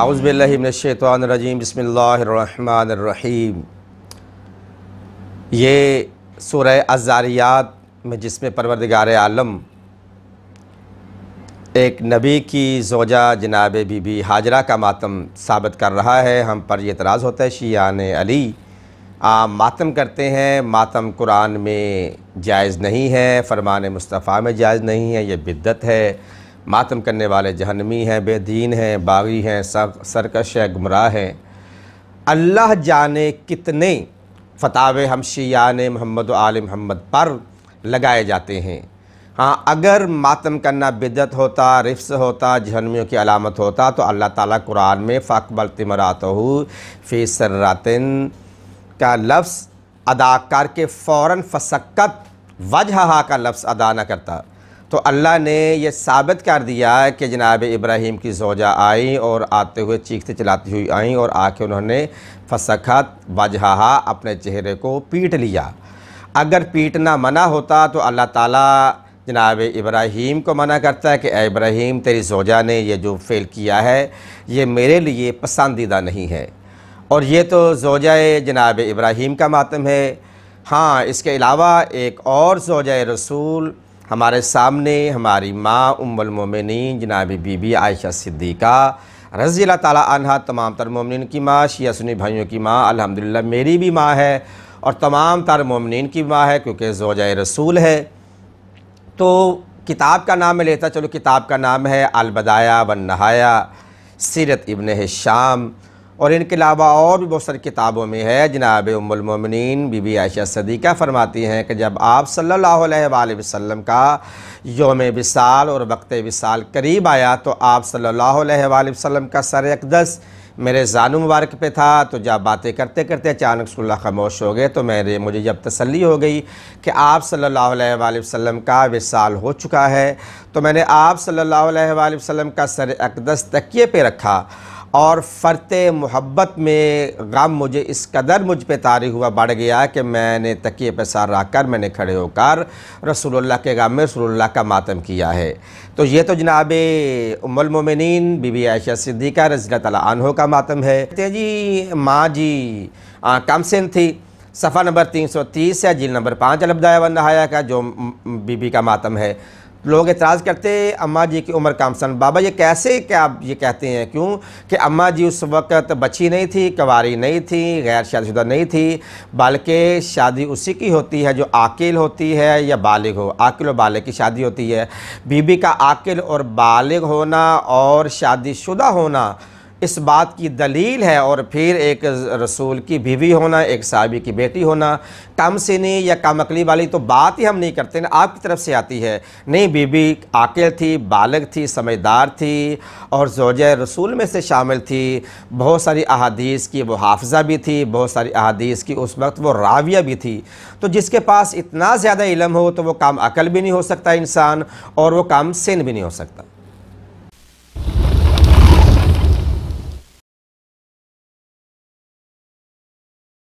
اعوذ باللہ من الشیطان الرجیم بسم اللہ الرحمن الرحیم یہ سورہ ازاریات میں جس میں پروردگار عالم ایک نبی کی زوجہ جناب بی بی حاجرہ کا ماتم ثابت کر رہا ہے ہم پر یہ اعتراض ہوتا ہے شیعان علی عام ماتم کرتے ہیں ماتم قرآن میں جائز نہیں ہے فرمان مصطفیٰ میں جائز نہیں ہے یہ بدت ہے ماتم کرنے والے جہنمی ہیں بے دین ہیں باغی ہیں سرکش ہے گمراہ ہیں اللہ جانے کتنے فتح شیعان محمد و عالم محمد پر لگائے جاتے ہیں ہاں اگر ماتم کرنا بدت ہوتا رفس ہوتا جہنمیوں کی علامت ہوتا تو اللہ تعالیٰ قرآن میں فاقبل تمرات فی سراتن کا لفظ ادا کر کے فوراً فسکت وجہہا کا لفظ ادا نہ کرتا تو اللہ نے یہ ثابت کر دیا کہ جناب ابراہیم کی زوجہ آئیں اور آتے ہوئے چیختے چلاتی ہوئی آئیں اور آ کے انہوں نے فسخت وجہہا اپنے چہرے کو پیٹ لیا اگر پیٹنا منع ہوتا تو اللہ تعالیٰ جناب ابراہیم کو منع کرتا ہے کہ اے ابراہیم تیری زوجہ نے یہ جو فیل کیا ہے یہ میرے لیے پسندیدہ نہیں ہے اور یہ تو زوجہ جناب ابراہیم کا ماتم ہے ہاں اس کے علاوہ ایک اور زوجہ رسول ہمارے سامنے ہماری ماں ام المومنین جناب بی بی عائشہ صدیقہ رضی اللہ تعالیٰ عنہ تمام تر مومنین کی ماں شیعہ سنی بھائیوں کی ماں الحمدللہ میری بھی ماں ہے اور تمام تر مومنین کی ماں ہے کیونکہ زوجہ رسول ہے تو کتاب کا نام میں لیتا چلو کتاب کا نام ہے البدایہ ون نہایا سیرت ابن شام اور ان کے علاوہ اور بھی بہت ساری کتابوں میں ہے جناب ام المومنین بی بی عائشہ صدیقہ فرماتی ہیں کہ جب آپ صلی اللہ علیہ وآلہ وسلم کا یوم وصال اور وقت وصال قریب آیا تو آپ صلی اللہ علیہ وآلہ وسلم کا سر اقدس میرے زانو مبارک پہ تھا تو جب باتیں کرتے کرتے اچانک صلی اللہ خاموش ہو گئے تو میرے مجھے جب تسلی ہو گئی کہ آپ صلی اللہ علیہ وآلہ وسلم کا وصال ہو چکا ہے تو میں نے آپ صلی اللہ علیہ وآلہ وسلم کا سر اقدس تکیے پہ رکھا اور فرت محبت میں غم مجھے اس قدر مجھ پہ تاری ہوا بڑھ گیا کہ میں نے تکیے سار را کر میں نے کھڑے ہو کر رسول اللہ کے غم میں رسول اللہ کا ماتم کیا ہے تو یہ تو جناب ام المومنین بی بی عائشہ صدیقہ رضی اللہ عنہ کا ماتم ہے جی ماں جی کم سن تھی صفحہ نمبر تین سو تیس ہے جیل نمبر پانچ لبدایا ونہایا کا جو بی بی کا ماتم ہے لوگ اعتراض کرتے اماں جی کی عمر کام سن بابا یہ کیسے کیا آپ یہ کہتے ہیں کیوں کہ اماں جی اس وقت بچی نہیں تھی کواری نہیں تھی غیر شادی شدہ نہیں تھی بلکہ شادی اسی کی ہوتی ہے جو آقل ہوتی ہے یا بالغ ہو آقل و بالغ کی شادی ہوتی ہے بی بی کا آقل اور بالغ ہونا اور شادی شدہ ہونا اس بات کی دلیل ہے اور پھر ایک رسول کی بیوی ہونا ایک صحابی کی بیٹی ہونا کم سنی یا کم عقلی والی تو بات ہی ہم نہیں کرتے آپ کی طرف سے آتی ہے نہیں بیوی آقل تھی بالغ تھی سمجھدار تھی اور زوجہ رسول میں سے شامل تھی بہت ساری احادیث کی وہ حافظہ بھی تھی بہت ساری احادیث کی اس وقت وہ راویہ بھی تھی تو جس کے پاس اتنا زیادہ علم ہو تو وہ کام عقل بھی نہیں ہو سکتا انسان اور وہ کام سین بھی نہیں ہو سکتا